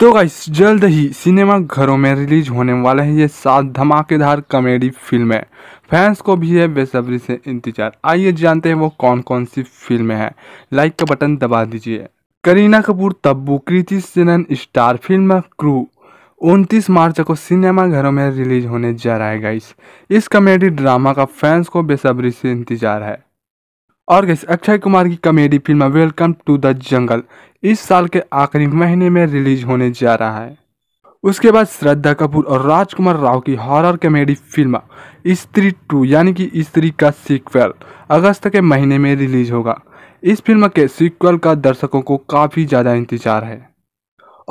तो गाइस जल्द ही सिनेमा घरों में रिलीज होने वाला है ये सात धमाकेदार कॉमेडी फिल्में फैंस को भी है बेसब्री से इंतजार आइए जानते हैं वो कौन कौन सी फिल्में हैं लाइक का बटन दबा दीजिए Kareena Kapoor Tabu Kriti Sanon star film crew 29 मार्च को सिनेमा घरों में रिलीज होने जा रहा है गाइस इस कॉमेडी ड्रामा का फैंस को बेसब्री से इंतजार है और गैस अक्षय कुमार की comedy film welcome to the jungle इस साल के आखिरी महीने में रिलीज होने जा रहा है उसके बाद श्रद्धा कपूर और राजकुमार राव की horror comedy film Stree two यानी कि स्त्री का सीक्वल अगस्त के महीने में रिलीज होगा इस फिल्म के सीक्वल का दर्शकों को काफ़ी ज़्यादा इंतजार है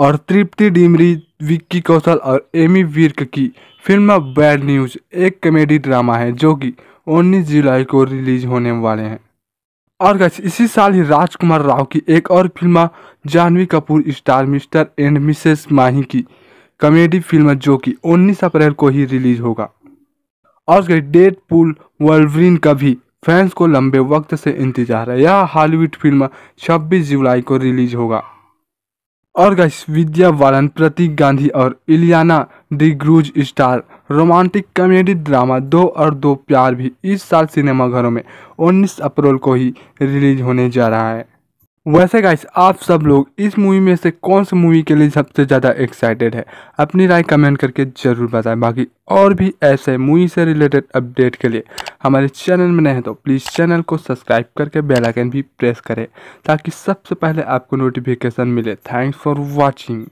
और तृप्ति डिमरी विक्की कौशल और एमी विर्क की फिल्म बैड न्यूज़ एक कॉमेडी ड्रामा है जो कि 19 जुलाई को रिलीज होने वाले हैं और गैस इसी साल ही राजकुमार राव की एक और film Janhvi Kapoor star Mr and Mrs Mahi की कॉमेडी फिल्म जो कि 19 अप्रैल को ही रिलीज होगा और गई डेड पुल वर्ल्ड्रीन का भी फैंस को लंबे वक्त से इंतजार है यह हॉलीवुड फिल्म 26 जुलाई को रिलीज होगा और गैस विद्या बालन प्रतीक गांधी और Ileana D'Cruz star romantic comedy drama दो और दो प्यार भी इस साल सिनेमाघरों में 19 अप्रैल को ही रिलीज होने जा रहा है वैसे गाइस आप सब लोग इस मूवी में से कौन सी मूवी के लिए सबसे ज़्यादा एक्साइटेड है अपनी राय कमेंट करके ज़रूर बताएं बाकी और भी ऐसे मूवी से रिलेटेड अपडेट के लिए हमारे चैनल में नहीं तो प्लीज़ चैनल को सब्सक्राइब करके बेल आइकन भी प्रेस करें ताकि सबसे पहले आपको नोटिफिकेशन मिले थैंक्स फॉर वॉचिंग